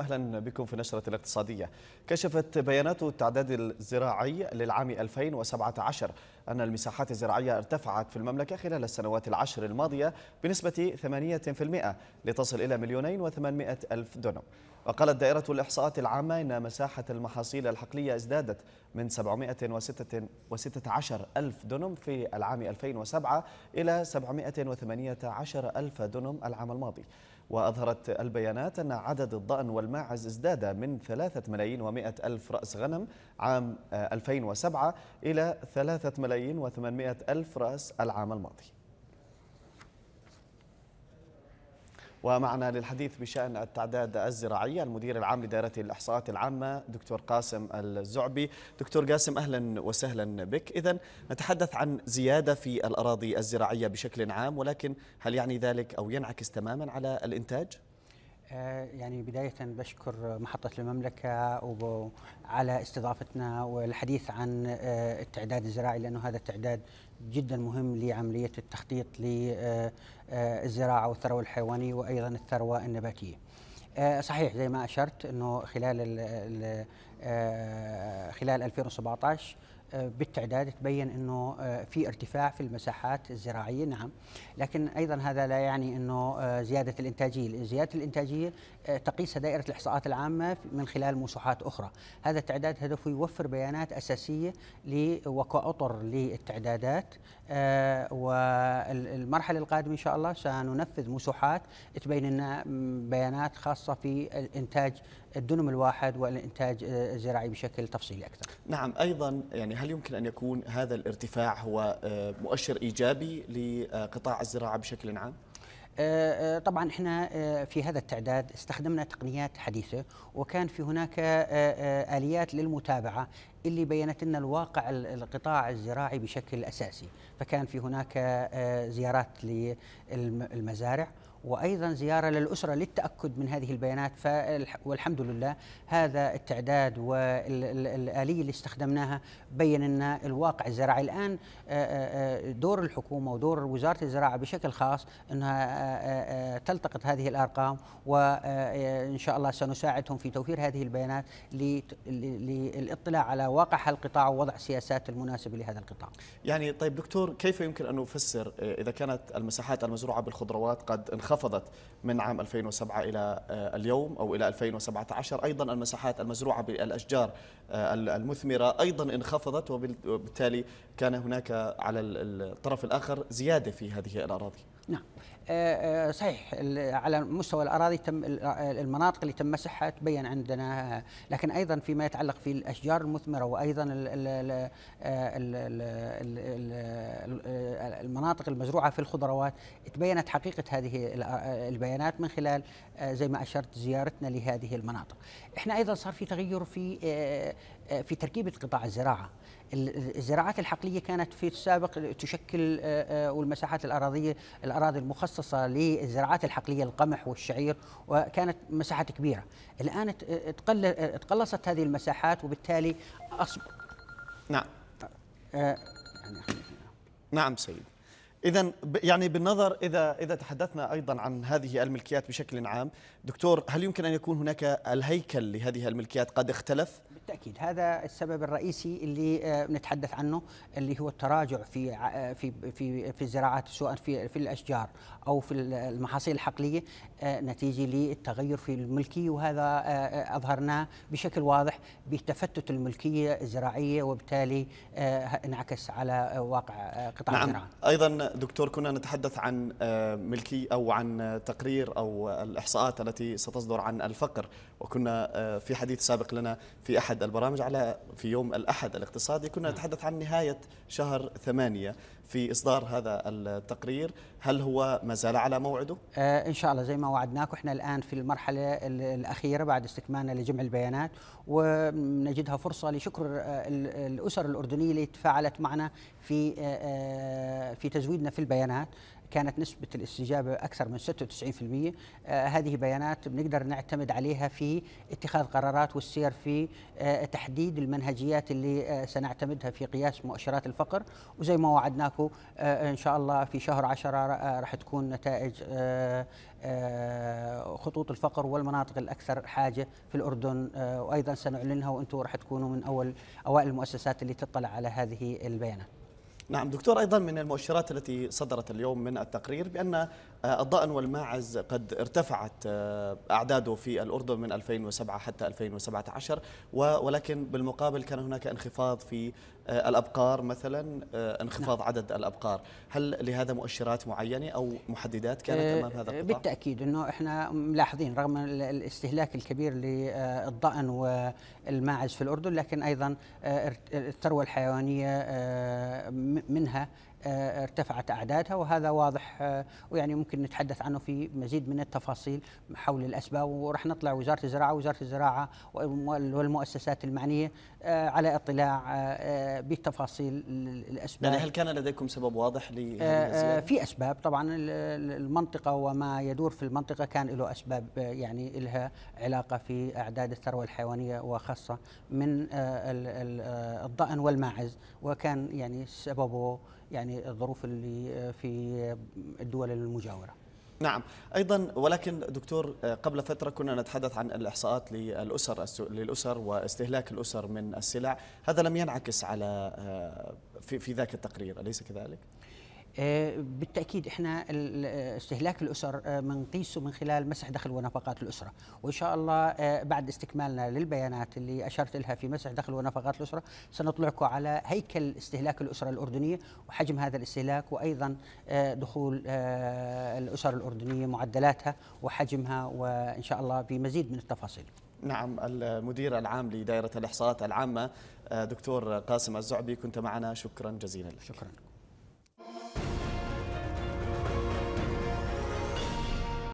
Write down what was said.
أهلا بكم في نشرة الاقتصادية كشفت بيانات التعداد الزراعي للعام 2017 أن المساحات الزراعية ارتفعت في المملكة خلال السنوات العشر الماضية بنسبة 8% لتصل إلى مليونين وثمانمائة ألف دونم وقالت دائرة الإحصاءات العامة أن مساحة المحاصيل الحقلية ازدادت من 716 ألف دونم في العام 2007 إلى 718 ألف دونم العام الماضي وأظهرت البيانات أن عدد الضأن والماعز ازداد من 3 ملايين و ألف رأس غنم عام 2007 إلى 3 ملايين ملايين و800 ألف رأس العام الماضي ومعنا للحديث بشأن التعداد الزراعي المدير العام لدائرة الإحصاءات العامة دكتور قاسم الزعبي دكتور قاسم أهلا وسهلا بك إذا نتحدث عن زيادة في الأراضي الزراعية بشكل عام ولكن هل يعني ذلك أو ينعكس تماما على الإنتاج؟ آه، يعني بداية بشكر محطة المملكة على استضافتنا والحديث عن آه، التعداد الزراعي لأنه هذا التعداد جدا مهم لعملية التخطيط للزراعة آه، والثروة الحيوانية وأيضا الثروة النباتية صحيح زي ما أشرت أنه خلال خلال 2017 بالتعداد تبين انه آه، في ارتفاع في المساحات الزراعيه نعم لكن ايضا هذا لا يعني انه آه، زياده الانتاجيه زياده الانتاجيه آه، تقيسها دائره الاحصاءات العامه من خلال موسوحات اخرى هذا التعداد هدفه يوفر بيانات اساسيه وكاطر للتعدادات والمرحله القادمه ان شاء الله سننفذ مسوحات تبين لنا بيانات خاصه في الانتاج الدنم الواحد والانتاج الزراعي بشكل تفصيلي اكثر نعم ايضا يعني هل يمكن أن يكون هذا الارتفاع هو آه، مؤشر إيجابي لقطاع الزراعة بشكل عام؟ آه، آه، طبعا احنا في هذا التعداد استخدمنا تقنيات حديثه وكان في هناك اليات للمتابعه اللي بينت لنا الواقع القطاع الزراعي بشكل اساسي، فكان في هناك زيارات للمزارع وايضا زياره للاسره للتاكد من هذه البيانات والحمد لله هذا التعداد والاليه اللي استخدمناها بين لنا الواقع الزراعي الان آه، آه، آه، دور الحكومه ودور وزاره الزراعه بشكل خاص انها تلتقط هذه الارقام وان شاء الله سنساعدهم في توفير هذه البيانات للاطلاع على واقع القطاع ووضع السياسات المناسبه لهذا القطاع. يعني طيب دكتور كيف يمكن ان نفسر اذا كانت المساحات المزروعه بالخضروات قد انخفضت انخفضت من عام 2007 إلى آه، اليوم أو إلى 2017 أيضا المساحات المزروعة بالأشجار آه، المثمرة أيضا انخفضت وبالتالي كان هناك على الطرف الآخر زيادة في هذه الأراضي نعم آه، آه، صحيح على مستوى الاراضي تم آه، المناطق اللي تم مسحها تبين عندنا لكن ايضا فيما يتعلق في الاشجار المثمره وايضا المناطق المزروعه في الخضروات تبينت حقيقه هذه البيانات من خلال زي ما اشرت زيارتنا لهذه المناطق. احنا ايضا صار في تغير في في تركيبه قطاع الزراعه. الزراعات الحقليه كانت في السابق تشكل والمساحات الاراضيه الأراضي المخصصة للزراعات الحقلية القمح والشعير وكانت مساحات كبيرة الآن تقلصت هذه المساحات وبالتالي أصبح نعم آه، نعم سيد إذا يعني بالنظر إذا إذا تحدثنا أيضا عن هذه الملكيات بشكل عام، دكتور هل يمكن أن يكون هناك الهيكل لهذه الملكيات قد اختلف؟ بالتأكيد هذا السبب الرئيسي اللي آه، نتحدث عنه اللي هو التراجع في آه، في في في الزراعات سواء في في الأشجار أو في المحاصيل الحقلية آه، نتيجة للتغير في الملكية وهذا أظهرناه بشكل واضح بتفتت الملكية الزراعية وبالتالي انعكس على واقع قطاع نعم الزراعة. أيضا دكتور كنا نتحدث عن آه، ملكي أو عن تقرير أو الإحصاءات التي ستصدر عن الفقر وكنا آه، في حديث سابق لنا في أحد البرامج على في يوم الأحد الاقتصادي كنا نعم. نتحدث عن نهاية شهر ثمانية في إصدار هذا التقرير هل هو ما زال على موعده؟ آه، إن شاء الله زي ما وعدناك احنا الآن في المرحلة الأخيرة بعد استكمالنا لجمع البيانات ونجدها فرصة لشكر الأسر الأردنية اللي تفاعلت معنا في في تزويد تحليلنا في البيانات كانت نسبة الاستجابة أكثر من 96% آه، هذه بيانات بنقدر نعتمد عليها في اتخاذ قرارات والسير في آه، تحديد المنهجيات اللي آه، سنعتمدها في قياس مؤشرات الفقر وزي ما وعدناكم إن شاء الله في شهر عشرة راح تكون نتائج خطوط الفقر والمناطق الأكثر حاجة في الأردن وأيضا سنعلنها وأنتم راح تكونوا من أول أوائل المؤسسات اللي تطلع على هذه البيانات نعم دكتور أيضا من المؤشرات التي صدرت اليوم من التقرير بأن آه، الضأن والماعز قد ارتفعت آه، أعداده في الأردن من 2007 حتى 2017 ولكن بالمقابل كان هناك انخفاض في آه، الأبقار مثلا انخفاض نعم. عدد الأبقار هل لهذا مؤشرات معينة أو محددات كانت أمام هذا القطاع؟ بالتأكيد أنه إحنا ملاحظين رغم الاستهلاك الكبير للضأن والماعز في الأردن لكن أيضا الثروة الحيوانية منها آه، آه، ارتفعت أعدادها وهذا واضح آه، ويعني ممكن نتحدث عنه في مزيد من التفاصيل حول الأسباب وراح نطلع وزارة الزراعة وزارة الزراعة والمؤسسات المعنية على اطلاع بتفاصيل الأسباب يعني هل كان لديكم سبب واضح في أسباب طبعا المنطقة وما يدور في المنطقة كان له أسباب يعني لها علاقة في أعداد الثروة الحيوانية وخاصة من الضأن والماعز وكان يعني سببه يعني يعني الظروف اللي آه، في الدول المجاوره نعم ايضا ولكن دكتور آه، قبل فتره كنا نتحدث عن الاحصاءات للاسر للاسر واستهلاك الاسر من السلع هذا لم ينعكس على آه، في في ذاك التقرير اليس كذلك آه، بالتاكيد احنا استهلاك الاسر بنقيسه آه، من خلال مسح دخل ونفقات الاسره، وان شاء الله آه، بعد استكمالنا للبيانات اللي اشرت لها في مسح دخل ونفقات الاسره سنطلعكم على هيكل استهلاك الاسره الاردنيه وحجم هذا الاستهلاك وايضا دخول الاسر الاردنيه معدلاتها وحجمها وان شاء الله بمزيد من التفاصيل. نعم المدير العام لدائره الاحصاءات العامه دكتور قاسم الزعبي كنت معنا شكرا جزيلا لك. شكرا.